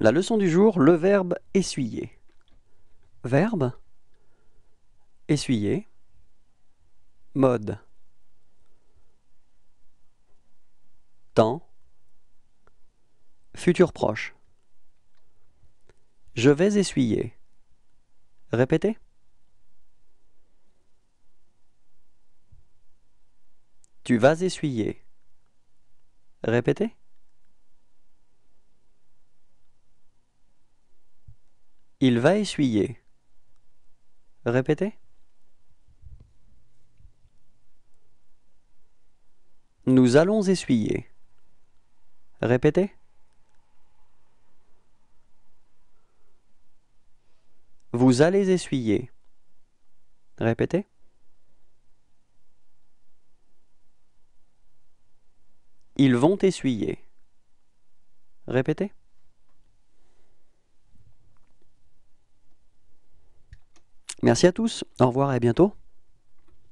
La leçon du jour, le verbe essuyer. Verbe essuyer. Mode. Temps. Futur proche. Je vais essuyer. Répétez. Tu vas essuyer. Répétez. Il va essuyer. Répétez. Nous allons essuyer. Répétez. Vous allez essuyer. Répétez. Ils vont essuyer. Répétez. Merci à tous, au revoir et à bientôt.